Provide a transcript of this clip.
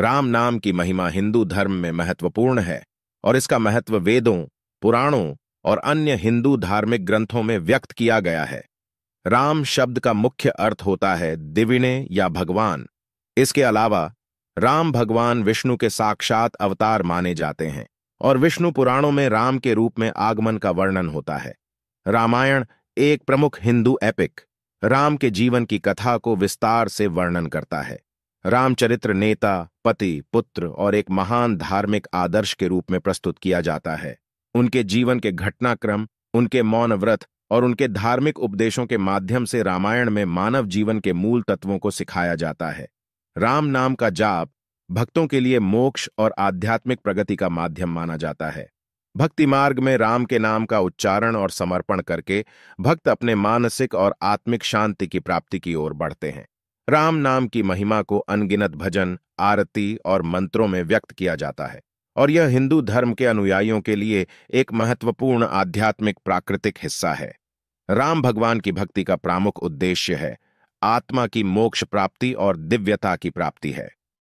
राम नाम की महिमा हिंदू धर्म में महत्वपूर्ण है और इसका महत्व वेदों पुराणों और अन्य हिंदू धार्मिक ग्रंथों में व्यक्त किया गया है राम शब्द का मुख्य अर्थ होता है दिविने या भगवान इसके अलावा राम भगवान विष्णु के साक्षात अवतार माने जाते हैं और विष्णु पुराणों में राम के रूप में आगमन का वर्णन होता है रामायण एक प्रमुख हिंदू एपिक राम के जीवन की कथा को विस्तार से वर्णन करता है रामचरित्र नेता पति पुत्र और एक महान धार्मिक आदर्श के रूप में प्रस्तुत किया जाता है उनके जीवन के घटनाक्रम उनके मौन व्रत और उनके धार्मिक उपदेशों के माध्यम से रामायण में मानव जीवन के मूल तत्वों को सिखाया जाता है राम नाम का जाप भक्तों के लिए मोक्ष और आध्यात्मिक प्रगति का माध्यम माना जाता है भक्ति मार्ग में राम के नाम का उच्चारण और समर्पण करके भक्त अपने मानसिक और आत्मिक शांति की प्राप्ति की ओर बढ़ते हैं राम नाम की महिमा को अनगिनत भजन आरती और मंत्रों में व्यक्त किया जाता है और यह हिंदू धर्म के अनुयायियों के लिए एक महत्वपूर्ण आध्यात्मिक प्राकृतिक हिस्सा है राम भगवान की भक्ति का प्रमुख उद्देश्य है आत्मा की मोक्ष प्राप्ति और दिव्यता की प्राप्ति है